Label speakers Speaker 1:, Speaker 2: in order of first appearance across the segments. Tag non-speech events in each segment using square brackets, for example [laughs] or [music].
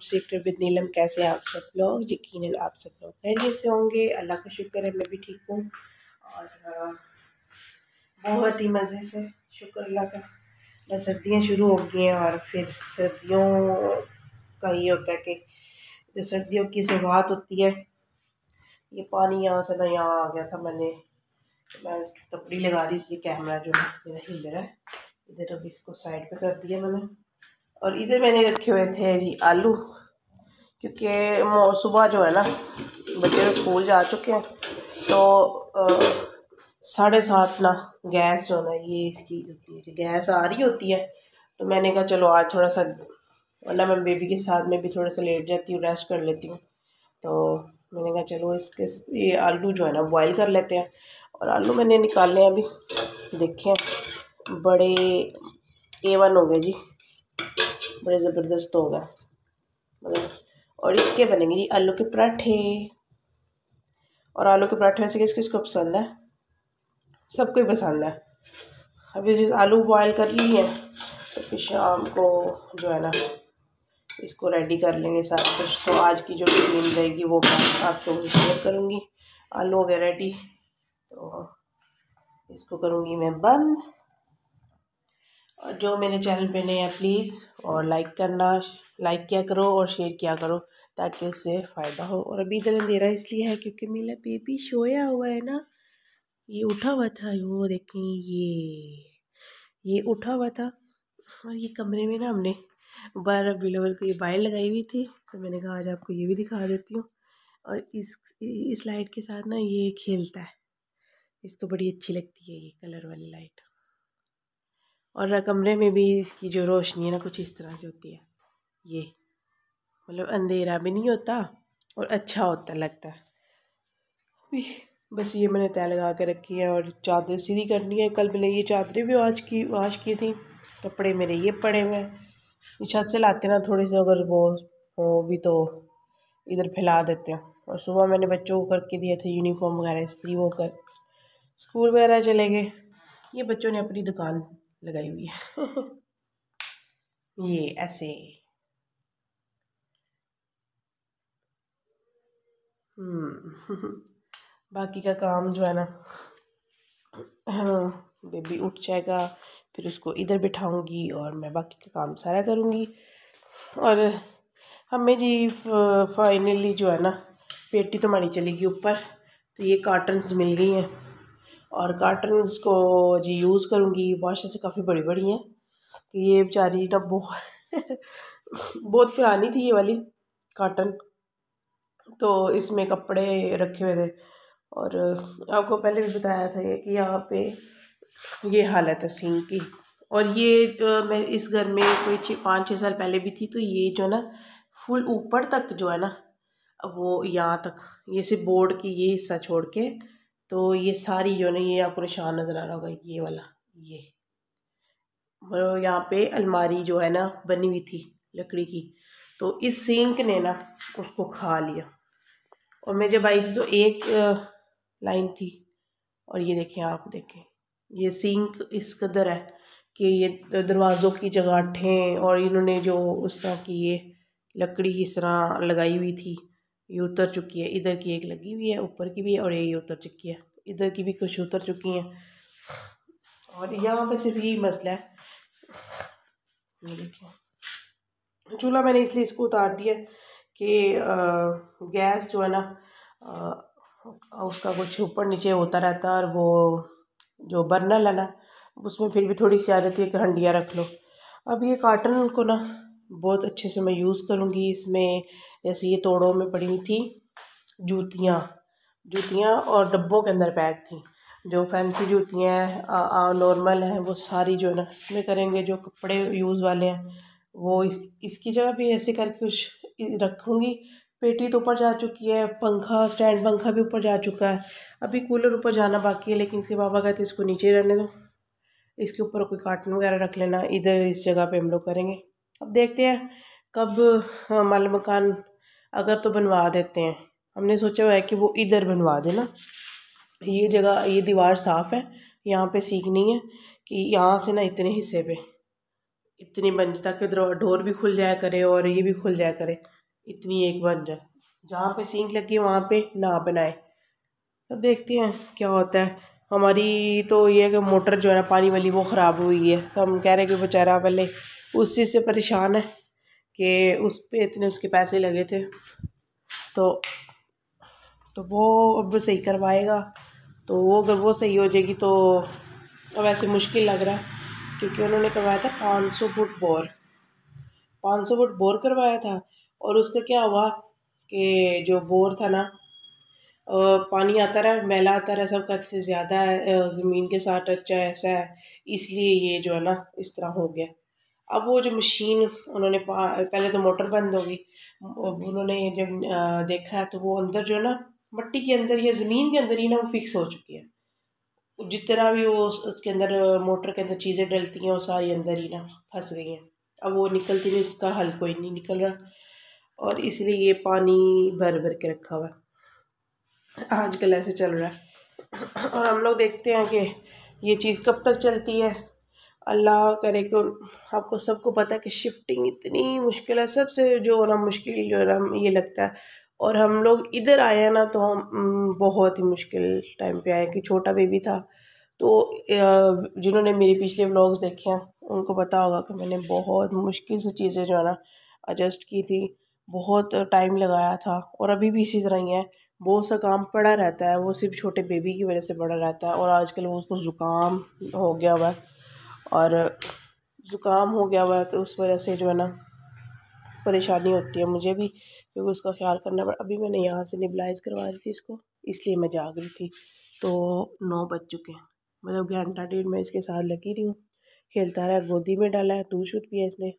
Speaker 1: mood shifter with नीलम कैसे आप सब लोग यकीन आप सब लोग खैरियत से होंगे अल्लाह का शुक्र है मैं भी ठीक हूँ और बहुत ही मज़े से शुक्र अल्लाह का न सर्दियाँ शुरू हो गई हैं और फिर सर्दियों का ये होता है कि जो सर्दियों की शुरुआत होती है ये पानी यहाँ से ना यहाँ आ गया था मैंने मैं उसकी कपड़ी लगा रही इसलिए कैमरा जो है मेरा हिल रहा है इधर अब इसको साइड पर कर दिया मैंने और इधर मैंने रखे हुए थे जी आलू क्योंकि सुबह जो है ना बच्चे तो स्कूल जा चुके हैं तो साढ़े सात ना गैस जो ना ये इसकी गैस आ रही होती है तो मैंने कहा चलो आज थोड़ा सा वरना मैं बेबी के साथ में भी थोड़ा सा लेट जाती हूँ रेस्ट कर लेती हूँ तो मैंने कहा चलो इसके ये आलू जो है ना बॉईल कर लेते हैं और आलू मैंने निकाले अभी देखे बड़े ए वन हो गए जी बड़े ज़बरदस्त होगा मतलब और इसके बनेंगे जी आलू के पराठे और आलू के पराठे वैसे किस किस को पसंद है सबको ही पसंद है अभी जिस आलू बॉयल कर ली है तो फिर शाम को जो है ना इसको रेडी कर लेंगे सारा कुछ तो आज की जो मिल रहेगी वो मैं आपको तो शेयर करूँगी आलू हो गया रेडी तो इसको करूँगी मैं बंद और जो मेरे चैनल पे नए हैं प्लीज़ और लाइक करना लाइक किया करो और शेयर किया करो ताकि उससे फ़ायदा हो और अभी इधर अंधेरा इसलिए है क्योंकि मेरा बेबी सोया हुआ है ना ये उठा हुआ था वो देखें ये ये उठा हुआ था और ये कमरे में ना हमने बार बिलोवर को ये वायर लगाई हुई थी तो मैंने कहा आज आपको ये भी दिखा देती हूँ और इस इस लाइट के साथ ना ये खेलता है इसको बड़ी अच्छी लगती है ये कलर वाली लाइट और कमरे में भी इसकी जो रोशनी है ना कुछ इस तरह से होती है ये मतलब अंधेरा भी नहीं होता और अच्छा होता लगता है बस ये मैंने तय लगा के रखी है और चादर सीधी करनी है कल मैंने ये चादरें भी वाश की वाश की थी कपड़े मेरे ये पड़े हुए हैं छत से लाते ना थोड़े से अगर वो हो भी तो इधर फैला देते हैं और सुबह मैंने बच्चों को करके दिया था यूनिफॉर्म वगैरह इसलिए वो कर स्कूल वगैरह चले गए ये बच्चों ने अपनी दुकान लगाई हुई है [laughs] ये ऐसे हम्म [laughs] बाकी का काम जो है ना हाँ, बेबी उठ जाएगा फिर उसको इधर बिठाऊंगी और मैं बाकी का काम सारा करूंगी और हमें जी फाइनली जो है ना पेटी तो मारी चली गई ऊपर तो ये कार्टन्स मिल गई हैं और कार्टन्स को जी यूज़ करूँगी ऐसे काफ़ी बड़ी बड़ी हैं कि ये बेचारी ना बहुत [laughs] बहुत पुरानी थी ये वाली काटन तो इसमें कपड़े रखे हुए थे और आपको पहले भी बताया था कि यहाँ पे ये हालत है सिंह की और ये तो मैं इस घर में कोई छः पाँच छः साल पहले भी थी तो ये जो है ना फुल ऊपर तक जो है ना वो यहाँ तक ये सिर्फ बोर्ड की ये हिस्सा छोड़ के तो ये सारी जो है ये आपको निशान नज़र आ रहा होगा ये वाला ये यहाँ पे अलमारी जो है ना बनी हुई थी लकड़ी की तो इस सिंक ने ना उसको खा लिया और मैं जब आई थी तो एक लाइन थी और ये देखें आप देखें ये सिंक इस कदर है कि ये दरवाज़ों की जगह ठें और इन्होंने जो उस तरह की ये लकड़ी इस तरह लगाई हुई थी ये उतर चुकी है इधर की एक लगी हुई है ऊपर की भी है और ये उतर चुकी है इधर की भी कुछ उतर चुकी हैं और यहाँ पर सिर्फ यही मसला है देखिए चूल्हा मैंने इसलिए इसको उतार दिया कि गैस जो है ना उसका कुछ ऊपर नीचे होता रहता है और वो जो बर्नल है ना उसमें फिर भी थोड़ी सी आ जाती है कि हंडिया रख लो अब ये कार्टन को ना बहुत अच्छे से मैं यूज़ करूँगी इसमें जैसे ये तोड़ों में पड़ी हुई थी जूतियाँ जूतियाँ और डब्बों के अंदर पैक थी जो फैंसी जूतियाँ हैं नॉर्मल हैं वो सारी जो है ना इसमें करेंगे जो कपड़े यूज़ वाले हैं वो इस इसकी जगह भी ऐसे करके कुछ रखूँगी पेटी तो ऊपर जा चुकी है पंखा स्टैंड पंखा भी ऊपर जा चुका है अभी कूलर ऊपर जाना बाकी है लेकिन इसके बाबा कहते इसको नीचे रहने दो इसके ऊपर कोई कार्टन वगैरह रख लेना इधर इस जगह पे हम लोग करेंगे अब देखते हैं कब हमारे हाँ, मकान अगर तो बनवा देते हैं हमने सोचा हुआ है कि वो इधर बनवा देना ये जगह ये दीवार साफ़ है यहाँ पे सीखनी है कि यहाँ से ना इतने हिस्से पे इतनी बन जाए ताकि डोर भी खुल जाया करे और ये भी खुल जाया करे इतनी एक बन जाए जहाँ पे सीख लगी वहाँ पे ना बनाए अब देखते हैं क्या होता है हमारी तो ये है कि मोटर जो है ना पानी वाली वो ख़राब हुई है तो हम कह रहे हैं कि बेचारा पहले उस चीज़ से परेशान है कि उस पर इतने उसके पैसे लगे थे तो तो वो अब सही करवाएगा तो वो अगर वो सही हो जाएगी तो अब ऐसे मुश्किल लग रहा है क्योंकि उन्होंने करवाया था पाँच सौ फुट बोर पाँच सौ फुट बोर करवाया था और उसका क्या हुआ कि जो बोर था ना पानी आता रहा मैला आता रहा सब कहते ज़्यादा है ज़मीन के साथ अच्छा ऐसा है इसलिए ये जो है ना इस तरह हो गया अब वो जो मशीन उन्होंने पहले तो मोटर बंद हो गई उन्होंने जब देखा तो वो अंदर जो ना मट्टी के अंदर या ज़मीन के अंदर ही ना वो फिक्स हो चुकी है जितना भी वो उसके अंदर मोटर के अंदर चीज़ें डलती हैं वो सारी अंदर ही ना फंस गई हैं अब वो निकलती नहीं उसका हल कोई नहीं निकल रहा और इसलिए ये पानी भर भर के रखा हुआ है आजकल ऐसे चल रहा है और हम लोग देखते हैं कि ये चीज़ कब तक चलती है अल्लाह करे कि आपको सबको पता है कि शिफ्टिंग इतनी मुश्किल है सबसे जो ना मुश्किल जो ना ये लगता है और हम लोग इधर आए हैं ना तो हम बहुत ही मुश्किल टाइम पे आए कि छोटा बेबी था तो जिन्होंने मेरे पिछले व्लॉग्स देखे हैं उनको पता होगा कि मैंने बहुत मुश्किल से चीज़ें जो है ना एडजस्ट की थी बहुत टाइम लगाया था और अभी भी इसी तरह ही है बहुत सा काम पड़ा रहता है वो सिर्फ छोटे बेबी की वजह से पड़ा रहता है और आजकल वो उसको ज़ुकाम हो गया हुआ है और ज़ुकाम हो गया हुआ है तो उस वजह से जो है ना परेशानी होती है मुझे भी क्योंकि उसका ख्याल करना पड़ा अभी मैंने यहाँ से निबलाइज करवा रही थी इसको इसलिए मैं जाग रही थी तो नौ बज चुके हैं मतलब घंटा डेढ़ मैं इसके साथ लगी रही हूँ खेलता रहा गोदी में डाला है टू शूट पिया इसने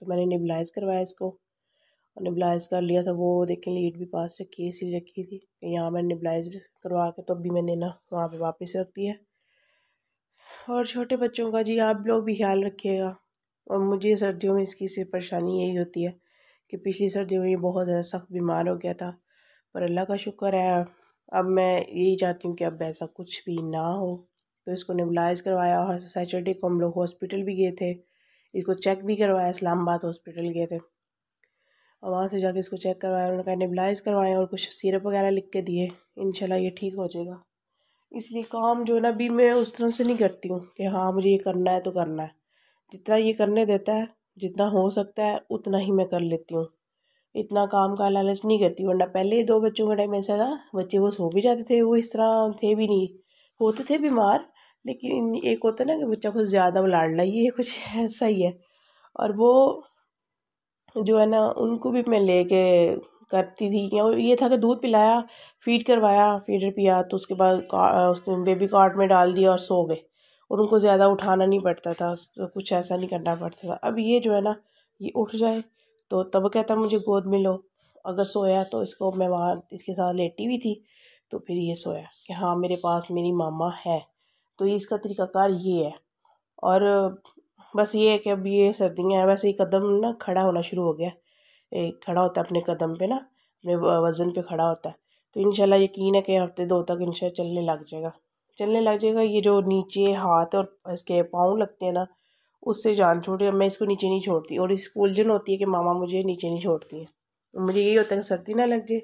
Speaker 1: तो मैंने निबलाइज़ करवाया इसको और निबलाइज कर लिया था वो देखें लीड भी पास रखी है इसलिए रखी थी यहाँ मैंने निबलाइज करवा के तो अभी मैंने ना वहाँ पे वापस रख दिया और छोटे बच्चों का जी आप लोग भी ख्याल रखिएगा और मुझे सर्दियों में इसकी सिर्फ परेशानी यही होती है कि पिछली सर्दियों में बहुत ज़्यादा सख्त बीमार हो गया था पर अल्लाह का शुक्र है अब मैं यही चाहती हूँ कि अब ऐसा कुछ भी ना हो तो इसको नेबलाइज करवाया और सैटरडे को हम लोग हॉस्पिटल भी गए थे इसको चेक भी करवाया इस्लामाबाद हॉस्पिटल गए थे और वहाँ से जाके इसको चेक करवाया उन्होंने कहा नेबलाइज़ करवाएं और कुछ सिरप वगैरह लिख के दिए इनशाला ये ठीक हो जाएगा इसलिए काम जो है ना अभी मैं उस तरह से नहीं करती हूँ कि हाँ मुझे ये करना है तो करना है जितना ये करने देता है जितना हो सकता है उतना ही मैं कर लेती हूँ इतना काम का लालच नहीं करती वरना पहले दो बच्चों का टाइम ऐसा था बच्चे वो सो भी जाते थे वो इस तरह थे भी नहीं होते थे बीमार लेकिन एक होता ना कि बच्चा कुछ ज़्यादा लाइए ये कुछ ऐसा ही है और वो जो है ना उनको भी मैं लेके करती थी और ये था कि दूध पिलाया फीड करवाया फीडर पिया तो उसके बाद उसको बेबी कार्ट में डाल दिया और सो गए और उनको ज़्यादा उठाना नहीं पड़ता था तो कुछ ऐसा नहीं करना पड़ता था अब ये जो है ना ये उठ जाए तो तब कहता मुझे गोद में लो अगर सोया तो इसको मैं वहाँ इसके साथ लेटी हुई थी तो फिर ये सोया कि हाँ मेरे पास मेरी मामा है तो ये इसका तरीकाकार ये है और बस ये है कि अब ये सर्दियाँ हैं वैसे ही कदम ना खड़ा होना शुरू हो गया खड़ा होता है अपने कदम पे ना अपने वज़न पे खड़ा होता है तो इन यकीन है कि हफ्ते दो तक इन चलने लग जाएगा चलने लग जाएगा ये जो नीचे हाथ और इसके पाँव लगते हैं ना उससे जान छोड़े मैं इसको नीचे नहीं छोड़ती और इसको उलझन होती है कि मामा मुझे नीचे नहीं छोड़ती है तो मुझे यही होता है कि सर्दी ना लग जाए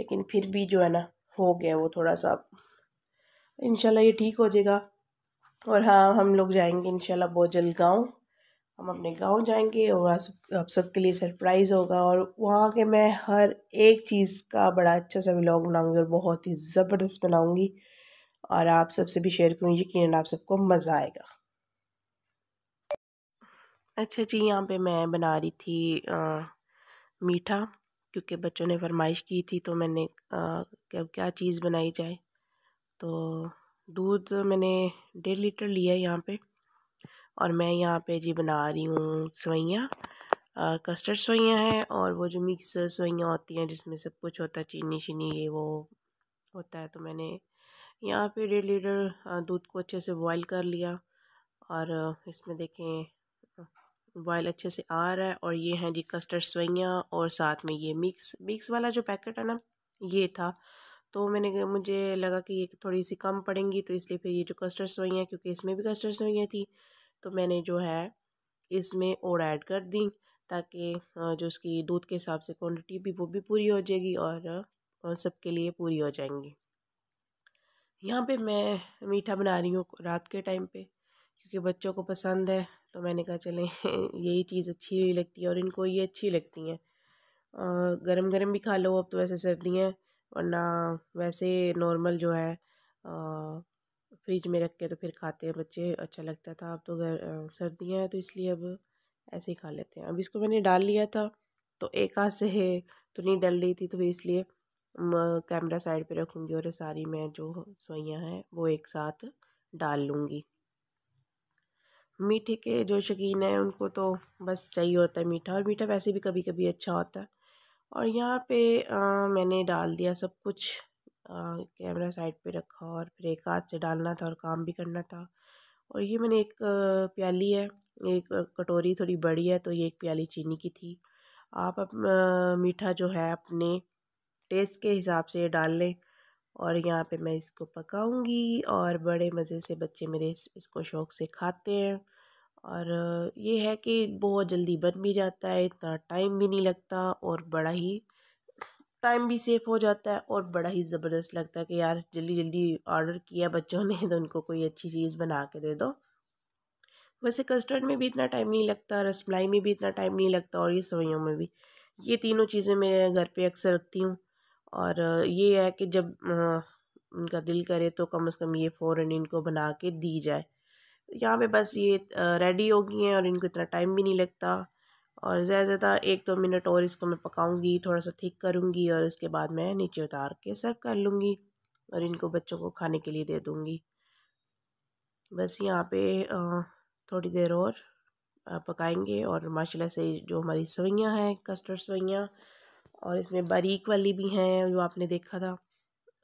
Speaker 1: लेकिन फिर भी जो है ना हो गया वो थोड़ा सा इन ये ठीक हो जाएगा और हाँ हम लोग जाएंगे इन बहुत जल्द गाँव हम अपने गांव जाएंगे और आप सबके लिए सरप्राइज़ होगा और वहाँ के मैं हर एक चीज़ का बड़ा अच्छा सा व्लॉग बनाऊँगी और बहुत ही ज़बरदस्त बनाऊँगी और आप सबसे भी शेयर करूँगी यकीन आप सबको मज़ा आएगा अच्छा जी यहाँ पे मैं बना रही थी आ, मीठा क्योंकि बच्चों ने फरमाइश की थी तो मैंने आ, क्या चीज़ बनाई जाए तो दूध मैंने डेढ़ लीटर लिया यहाँ पर और मैं यहाँ पे जी बना रही हूँ सवैयाँ कस्टर्ड सवैयाँ हैं और वो जो मिक्स सवैयाँ होती हैं जिसमें सब कुछ होता है चीनी शीनी ये वो होता है तो मैंने यहाँ पे डेढ़ लीटर दूध को अच्छे से बॉईल कर लिया और इसमें देखें बॉयल अच्छे से आ रहा है और ये हैं जी कस्टर्ड सवैयाँ और साथ में ये मिक्स मिक्स वाला जो पैकेट है ना ये था तो मैंने मुझे लगा कि ये थोड़ी सी कम पड़ेंगी तो इसलिए फिर ये जो कस्टर्ड सवैयाँ क्योंकि इसमें भी कस्टर्ड सवैयाँ थी तो मैंने जो है इसमें और ऐड कर दी ताकि जो उसकी दूध के हिसाब से क्वांटिटी भी वो भी पूरी हो जाएगी और सबके लिए पूरी हो जाएंगी यहाँ पे मैं मीठा बना रही हूँ रात के टाइम पे क्योंकि बच्चों को पसंद है तो मैंने कहा चलें [laughs] यही चीज़ अच्छी लगती है और इनको ये अच्छी लगती हैं गरम गरम भी खा लो अब तो वैसे सर्दी हैं वरना वैसे नॉर्मल जो है फ्रिज में रख के तो फिर खाते हैं बच्चे अच्छा लगता था अब तो गर सर्दियाँ हैं तो इसलिए अब ऐसे ही खा लेते हैं अब इसको मैंने डाल लिया था तो एक हाथ से है तो नहीं डल रही थी तो इसलिए कैमरा साइड पे रखूँगी और सारी मैं जो सवैयाँ हैं वो एक साथ डाल लूँगी मीठे के जो शौकीन हैं उनको तो बस चाहिए होता है मीठा और मीठा वैसे भी कभी कभी अच्छा होता है और यहाँ पे आ, मैंने डाल दिया सब कुछ अ कैमरा साइड पे रखा और फिर एक हाथ से डालना था और काम भी करना था और ये मैंने एक प्याली है एक कटोरी थोड़ी बड़ी है तो ये एक प्याली चीनी की थी आप अपना मीठा जो है अपने टेस्ट के हिसाब से डाल लें और यहाँ पे मैं इसको पकाऊंगी और बड़े मज़े से बच्चे मेरे इसको शौक़ से खाते हैं और ये है कि बहुत जल्दी बन भी जाता है इतना टाइम भी नहीं लगता और बड़ा ही टाइम भी सेफ हो जाता है और बड़ा ही ज़बरदस्त लगता है कि यार जल्दी जल्दी ऑर्डर किया बच्चों ने तो उनको कोई अच्छी चीज़ बना के दे दो वैसे कस्टर्ड में भी इतना टाइम नहीं लगता रसमलाई में भी इतना टाइम नहीं लगता और ये सवैयों में भी ये तीनों चीज़ें मैं घर पे अक्सर रखती हूँ और ये है कि जब उनका दिल करे तो कम से कम ये फ़ौरन इनको बना के दी जाए यहाँ पे बस ये रेडी हो गई हैं और इनको इतना टाइम भी नहीं लगता और ज़्यादा से ज़्यादा एक दो मिनट और इसको मैं पकाऊंगी थोड़ा सा ठीक करूंगी और उसके बाद मैं नीचे उतार के सर्व कर लूँगी और इनको बच्चों को खाने के लिए दे दूँगी बस यहाँ पे थोड़ी देर और पकाएंगे और माशाल्लाह से जो हमारी सवैयाँ हैं कस्टर्ड सवैयाँ और इसमें बारीक वाली भी हैं जो आपने देखा था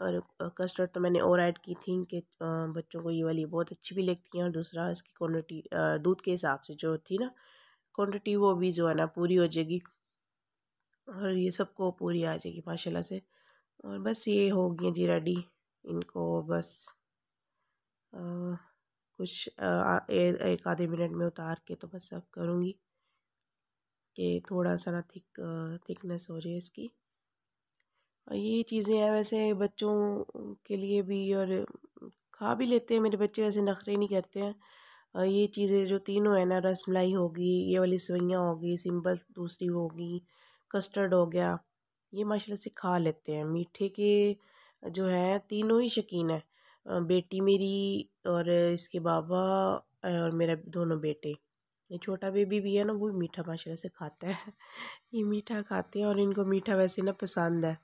Speaker 1: और कस्टर्ड तो मैंने और ऐड की थी कि बच्चों को ये वाली बहुत अच्छी भी लगती हैं और दूसरा इसकी क्वान्टिटी दूध के हिसाब से जो थी ना क्वांटिटी वो भी जो है ना पूरी हो जाएगी और ये सबको पूरी आ जाएगी माशाल्लाह से और बस ये हो गई जी रेडी इनको बस आ, कुछ आ, ए, एक आधे मिनट में उतार के तो बस सब करूँगी कि थोड़ा सा ना थिक थिकनेस हो जाए इसकी और ये चीज़ें हैं वैसे बच्चों के लिए भी और खा भी लेते हैं मेरे बच्चे वैसे नखरे नहीं करते हैं ये चीज़ें जो तीनों है ना रस मलाई होगी ये वाली सेवैयाँ होगी सिंपल दूसरी होगी कस्टर्ड हो गया ये माशाल्लाह से खा लेते हैं मीठे के जो है तीनों ही शौकीन है बेटी मेरी और इसके बाबा और मेरा दोनों बेटे ये छोटा बेबी भी है ना वो मीठा माशाल्लाह से खाता है [laughs] ये मीठा खाते हैं और इनको मीठा वैसे ना पसंद है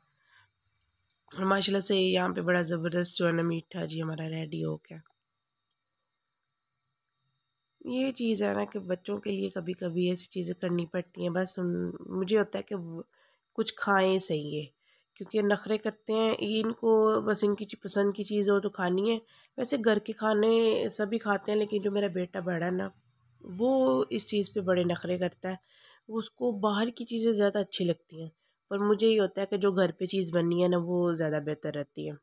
Speaker 1: और माशाल्लाह से यहाँ पे बड़ा ज़बरदस्त जो है ना मीठा जी हमारा रेडी हो गया ये चीज़ है ना कि बच्चों के लिए कभी कभी ऐसी चीज़ें करनी पड़ती हैं बस उन मुझे होता है कि कुछ खाएं सही है क्योंकि नखरे करते हैं इनको बस इनकी पसंद की चीज़ हो तो खानी है वैसे घर के खाने सभी खाते हैं लेकिन जो मेरा बेटा बड़ा ना वो इस चीज़ पे बड़े नखरे करता है उसको बाहर की चीज़ें ज़्यादा अच्छी लगती हैं पर मुझे ये होता है कि जो घर पे चीज़ बननी है ना वो ज़्यादा बेहतर रहती है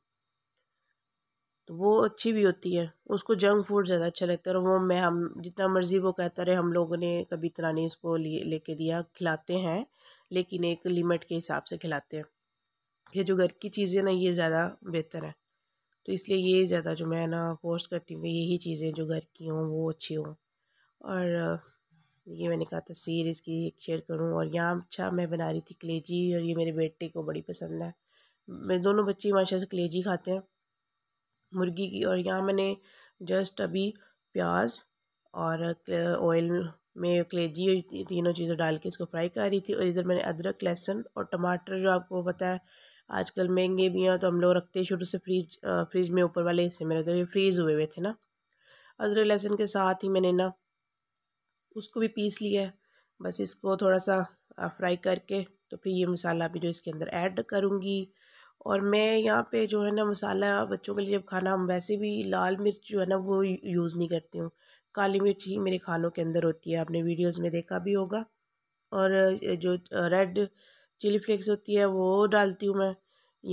Speaker 1: तो वो अच्छी भी होती है उसको जंक फूड ज़्यादा अच्छा लगता है और वो मैं हम जितना मर्ज़ी वो कहता रहे हम लोगों ने कभी इतना नहीं इसको ले लेके दिया खिलाते हैं लेकिन एक लिमिट के हिसाब से खिलाते हैं ये जो घर की चीज़ें ना ये ज़्यादा बेहतर है तो इसलिए ये ज़्यादा जो मैं ना कोर्स करती हूँ यही चीज़ें जो घर की हों वो अच्छी हों और ये मैंने कहा तस्वीर इसकी शेयर करूँ और यहाँ अच्छा मैं बना रही थी कलेजी और ये मेरे बेटे को बड़ी पसंद है मेरे दोनों बच्चे माशा से कलेजी खाते हैं मुर्गी की और यहाँ मैंने जस्ट अभी प्याज और ऑयल में कलेजी तीनों चीज़ें डाल के इसको फ्राई कर रही थी और इधर मैंने अदरक लहसुन और टमाटर जो आपको पता है आजकल महंगे भी हैं तो हम लोग रखते शुरू से फ्रीज फ्रिज में ऊपर वाले हिस्से में रहते हैं फ्रीज़ हुए हुए थे ना अदरक लहसुन के साथ ही मैंने ना उसको भी पीस लिया है बस इसको थोड़ा सा फ्राई करके तो फिर ये मसाला भी जो इसके अंदर ऐड करूँगी और मैं यहाँ पे जो है ना मसाला बच्चों के लिए जब खाना हम वैसे भी लाल मिर्च जो है ना वो यूज़ नहीं करती हूँ काली मिर्च ही मेरे खानों के अंदर होती है आपने वीडियोस में देखा भी होगा और जो रेड चिली फ्लेक्स होती है वो डालती हूँ मैं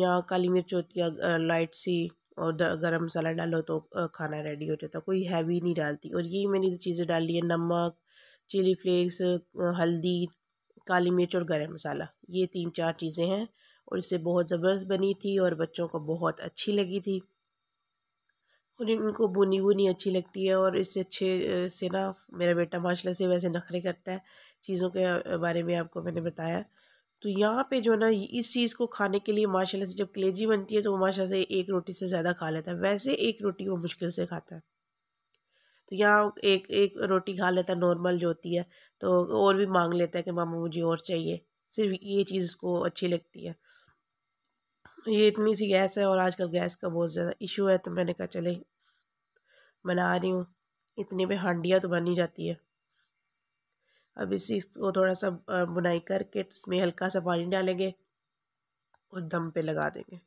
Speaker 1: या काली मिर्च होती है लाइट सी और गरम मसाला डालो तो खाना रेडी हो जाता कोई हैवी नहीं डालती और यही मैंने चीज़ें डाली है नमक चिली फ्लेक्स हल्दी काली मिर्च और गरम मसाला ये तीन चार चीज़ें हैं और इसे बहुत ज़बरदस्त बनी थी और बच्चों को बहुत अच्छी लगी थी और इनको बुनी बुनी अच्छी लगती है और इससे अच्छे से ना मेरा बेटा माशाल्लाह से वैसे नखरे करता है चीज़ों के बारे में आपको मैंने बताया तो यहाँ पे जो ना इस चीज़ को खाने के लिए माशाल्लाह से जब कलेजी बनती है तो वो माशाल्लाह से एक रोटी से ज़्यादा खा लेता है वैसे एक रोटी वो मुश्किल से खाता है तो यहाँ एक एक रोटी खा लेता है नॉर्मल जो होती है तो और भी मांग लेता है कि मामा मुझे और चाहिए सिर्फ ये चीज़ उसको अच्छी लगती है ये इतनी सी गैस है और आजकल गैस का बहुत ज़्यादा इशू है तो मैंने कहा चले बना रही हूँ इतने भी हांडियाँ तो बनी जाती है अब इसी इसको थोड़ा सा बुनाई करके तो उसमें हल्का सा पानी डालेंगे और दम पे लगा देंगे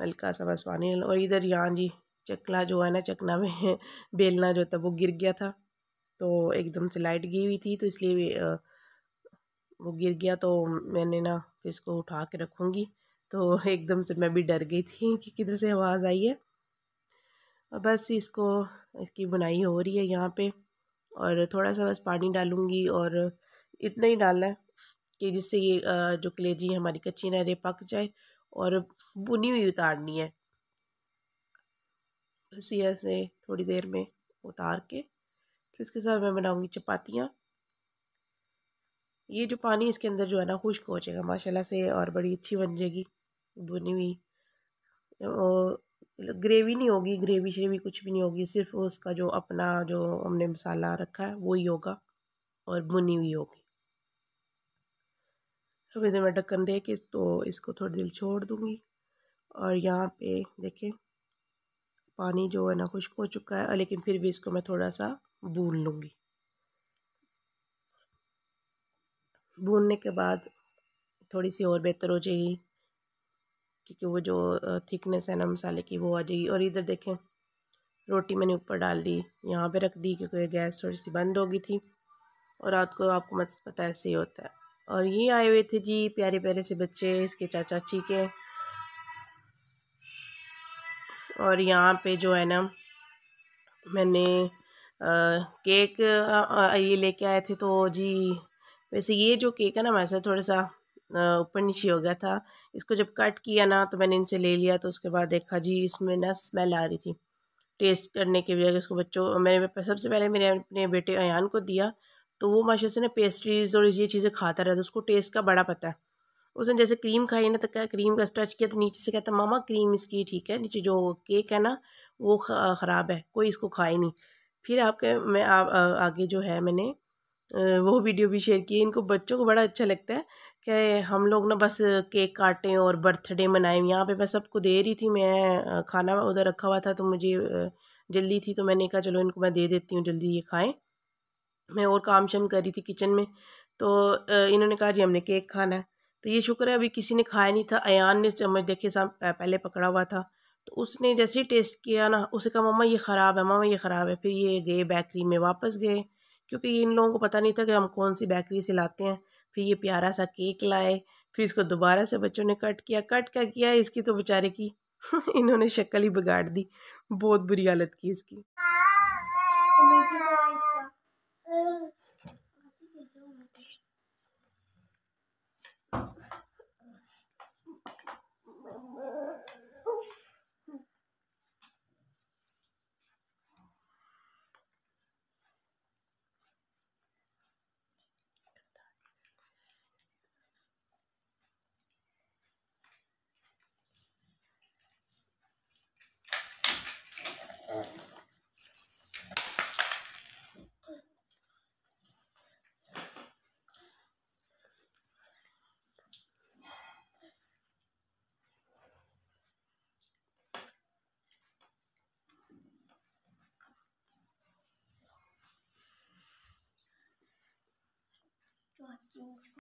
Speaker 1: हल्का सा बस पानी और इधर यहाँ जी चकला जो है ना चकना में [laughs] बेलना जो था वो गिर गया था तो एकदम से लाइट गई हुई थी तो इसलिए वो गिर गया तो मैंने ना इसको उठा के रखूँगी तो [laughs] एकदम से मैं भी डर गई थी कि किधर से आवाज़ आई है और बस इसको इसकी बुनाई हो रही है यहाँ पे और थोड़ा सा बस पानी डालूँगी और इतना ही डालना है कि जिससे ये जो कलेजी हमारी कच्ची रे पक जाए और बुनी हुई उतारनी है बस ये ऐसे थोड़ी देर में उतार के फिर इसके साथ मैं बनाऊँगी चपातियाँ ये जो पानी इसके अंदर जो है ना खुश्क हो जाएगा माशाल्लाह से और बड़ी अच्छी बन जाएगी बुनी हुई और ग्रेवी नहीं होगी ग्रेवी श्रेवी कुछ भी नहीं होगी सिर्फ उसका जो अपना जो हमने मसाला रखा है वही होगा और बुनी हुई होगी अब इधर मैं ढक्कन दे के तो इसको थोड़ी देर छोड़ दूँगी और यहाँ पे देखें पानी जो है ना खुश्क हो चुका है लेकिन फिर भी इसको मैं थोड़ा सा भून लूँगी भूनने के बाद थोड़ी सी और बेहतर हो जाएगी क्योंकि वो जो थिकनेस है ना मसाले की वो आ जाएगी और इधर देखें रोटी मैंने ऊपर डाल दी यहाँ पे रख दी क्योंकि गैस थोड़ी सी बंद हो गई थी और रात को आपको मत पता ऐसे ही होता है और ये आए हुए थे जी प्यारे प्यारे से बच्चे इसके चाचा ची के और यहाँ पे जो है ना मैंने आ, केक आ, आ, ये लेके आए थे तो जी वैसे ये जो केक है ना हमारे साथ थोड़ा सा ऊपर नीचे हो गया था इसको जब कट किया ना तो मैंने इनसे ले लिया तो उसके बाद देखा जी इसमें ना स्मेल आ रही थी टेस्ट करने के बजाय उसको बच्चों मैंने सबसे पहले मेरे अपने बेटे अयान को दिया तो वो माशा से ना पेस्ट्रीज और ये चीज़ें खाता रहता तो उसको टेस्ट का बड़ा पता है उसने जैसे क्रीम खाई ना तो क्या क्रीम का स्टच किया तो नीचे से कहता मामा क्रीम इसकी ठीक है नीचे जो केक है ना वो ख़राब है कोई इसको खाए नहीं फिर आपके मैं आ, आगे जो है मैंने वो वीडियो भी शेयर की इनको बच्चों को बड़ा अच्छा लगता है कि हम लोग ना बस केक काटें और बर्थडे मनाएं यहाँ पे मैं सबको दे रही थी मैं खाना उधर रखा हुआ था तो मुझे जल्दी थी तो मैंने कहा चलो इनको मैं दे देती हूँ जल्दी ये खाएं मैं और काम शाम कर रही थी किचन में तो इन्होंने कहा जी हमने केक खाना है तो ये शुक्र है अभी किसी ने खाया नहीं था अन ने चम्मच देखे साम पहले पकड़ा हुआ था तो उसने जैसे ही टेस्ट किया ना उसे कहा मम्मा ये ख़राब है मामा ये ख़राब है फिर ये गए बेकरी में वापस गए क्योंकि इन लोगों को पता नहीं था कि हम कौन सी बेकरी से लाते हैं फिर ये प्यारा सा केक लाए फिर इसको दोबारा से बच्चों ने कट किया कट क्या किया इसकी तो बेचारे की [laughs] इन्होंने शक्ल ही बिगाड़ दी बहुत बुरी हालत की इसकी 嗯。